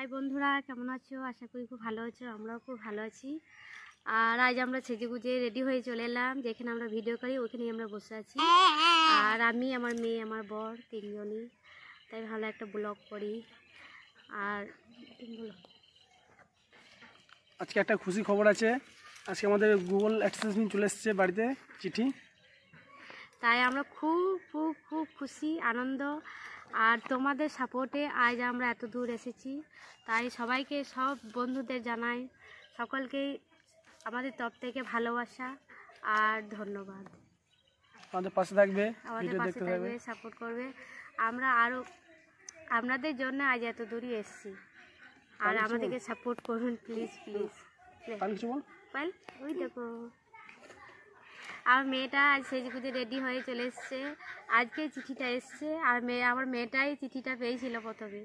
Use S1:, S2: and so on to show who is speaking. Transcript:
S1: high বন্ধুরা কেমন আছো আশা করি খুব ভালো আছো আমরাও খুব ভালো আছি আর আজ আমরা ছেজে গুজে রেডি হয়ে চলে এলাম যেখানে আমরা ভিডিও করি ওখানেই আমরা বসে আছি আর আমি আমার মেয়ে আমার বর তিনজনই তাই ভালো একটা ব্লগ করি আর
S2: আজকে একটা খুশি খবর আছে আজকে আমাদের গুগল অ্যাক্সেস চলে এসছে বাড়িতে চিঠি
S1: তাই আমরা খুব খুব খুব খুশি আনন্দ আর তোমাদের সাপোর্টে আজ আমরা এত দূর এসেছি তাই সবাইকে সব বন্ধুদের জানাই সকলকে আমাদের তরফ থেকে ভালোবাসা আর ধন্যবাদ
S3: আমাদের পাশে থাকবে আমাদের পাশে থাকবে
S1: সাপোর্ট করবে আমরা আরও আপনাদের জন্য আজ এত দূরই এসেছি আর আমাদেরকে
S4: সাপোর্ট করুন প্লিজ প্লিজ
S1: ওই দেখো আর মেয়েটা আজ সেজগুজে রেডি হয়ে চলে এসছে আজকে চিঠিটা এসছে আর মেয়ে আমার মেয়েটাই চিঠিটা পেয়েছিল প্রথমে